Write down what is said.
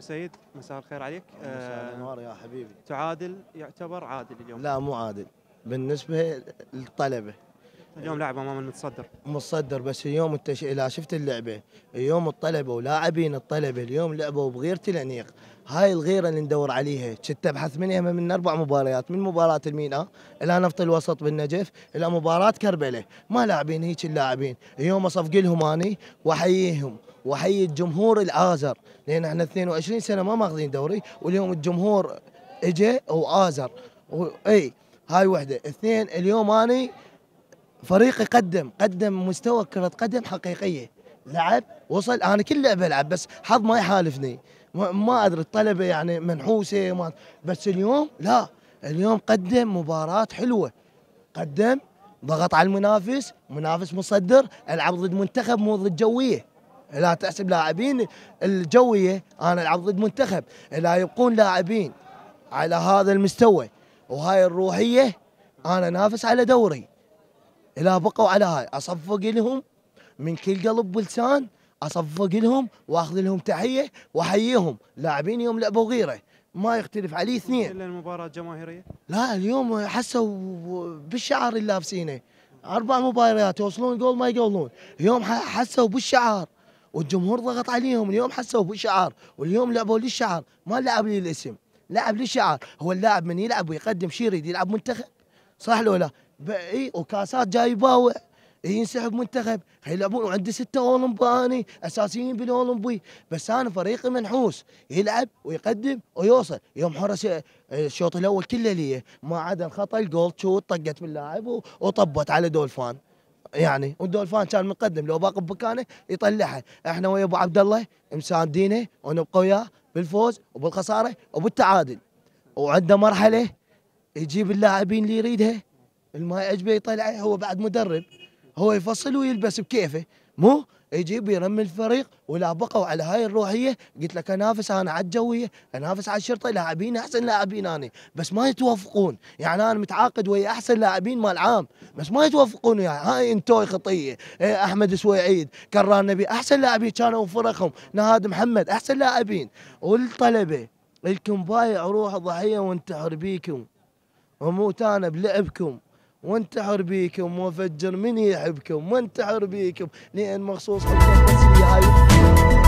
فسيد مساء الخير عليك مساء الانوار آه، يا حبيبي تعادل يعتبر عادل اليوم لا مو عادل بالنسبه للطلبه اليوم لعبه امام المتصدر متصدر بس اليوم انت لا شفت اللعبه اليوم الطلبه ولاعبين الطلبه اليوم لعبوا بغيره الانيق هاي الغيره اللي ندور عليها كنت ابحث منها من اربع مباريات من مباراه الميناء الى نفط الوسط بالنجف الى مباراه كربله ما لاعبين هيك اللاعبين اليوم اصفق لهم اني واحييهم واحيي الجمهور الازر لان احنا 22 سنه ما ماخذين دوري واليوم الجمهور اجى وازر اي هاي وحده اثنين اليوم اني فريقي قدم قدم مستوى كره قدم حقيقيه لعب وصل انا كل لعبه العب بس حظ ما يحالفني ما ادري الطلبه يعني منحوسه ما بس اليوم لا اليوم قدم مباراه حلوه قدم ضغط على المنافس منافس مصدر العب ضد منتخب مو ضد جويه لا تحسب لاعبين الجويه انا العب ضد منتخب لا يبقون لاعبين على هذا المستوى وهاي الروحيه انا نافس على دوري لا بقوا على هاي اصفق لهم من كل قلب ولسان اصفق لهم واخذ لهم تحيه واحييهم لاعبين يوم لعبوا غيره ما يختلف عليه اثنين الا المباراه الجماهيريه لا اليوم حسوا بالشعار اللي لابسينه اربع مباريات يوصلون جول ما يقولون اليوم حسوا بالشعار والجمهور ضغط عليهم اليوم حسوا بشعار واليوم لعبوا لي الشعار ما لعب لي الاسم لعب لي هو اللاعب من يلعب ويقدم شيء يريد يلعب منتخب صح لو لا اي وكاسات جاي يباوع ينسحب منتخب يلعبون وعندي ستة اولمباني اساسيين بالاولمبي بس انا فريقي منحوس يلعب ويقدم ويوصل يوم حرس الشوط الاول كله لي ما عدا الخطا الجول شوت طقت من وطبت على دولفان يعني والدولفان كان مقدم لو باقي بمكانه يطلعها احنا ويا ابو عبد الله مساندينه ونبقى وياه بالفوز وبالخساره وبالتعادل وعندنا مرحله يجيب اللاعبين اللي يريدها اللي ما يعجبه يطلعه هو بعد مدرب هو يفصل ويلبس بكيفه مو يجيب يرمي الفريق ولا بقوا على هاي الروحيه قلت لك انافس انا على الجويه انافس على الشرطه لاعبين احسن لاعبين انا بس ما يتوافقون يعني انا متعاقد ويا احسن لاعبين مال عام بس ما يتوافقون يعني هاي انتوي خطيه إيه، احمد سويعيد كران نبي احسن لاعبين كانوا فرقهم نهاد محمد احسن لاعبين والطلبه الكم بايع روح ضحيه وانتحر بيكم وموت انا بلعبكم وانتحر بيكم وفجر من يحبكم وانتحر بيكم لان مخصوص حبكم